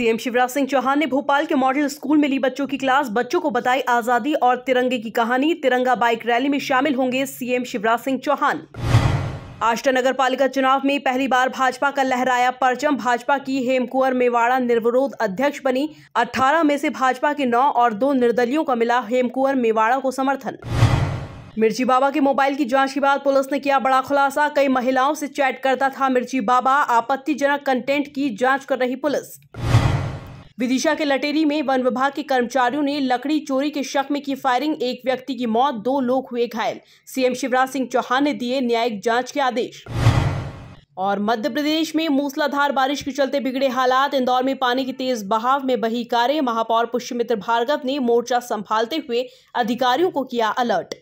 CM Shivraj Singh Chauhan ने भोपाल के model school में ली बच्चों की क्लास बच्चों को बताई आजादी और तिरंगे की कहानी तिरंगा बाइक रैली में शामिल होंगे सीएम शिवराज सिंह चौहान आष्टा नगर पालिका चुनाव में पहली बार भाजपा का लहराया परचम भाजपा की हेमकुंवर मेवाड़ा निर्विरोध अध्यक्ष बनी 18 में से भाजपा के 9 और दो निर्दलियों का मिला हेमकुंवर मेवाड़ा को समर्थन मिर्ची बाबा के मोबाइल की जांच के बाद पुलिस ने किया बड़ा खुलासा कई महिलाओं से चैट करता था मिर्ची बाबा आपत्तिजनक कंटेंट की जांच कर रही पुलिस विदिशा के लटेरी में वन विभाग के कर्मचारियों ने लकड़ी चोरी के शक में की फायरिंग एक व्यक्ति की मौत दो लोग हुए घायल सीएम शिवराज सिंह चौहान ने दिए न्यायिक जांच के आदेश और मध्य प्रदेश में मूसलाधार बारिश के चलते बिगड़े हालात इंदौर में पानी की तेज बहाव में बही कारें महापौर पुष्यमित्र भार्गव ने मोर्चा संभालते हुए अधिकारियों को किया अलर्ट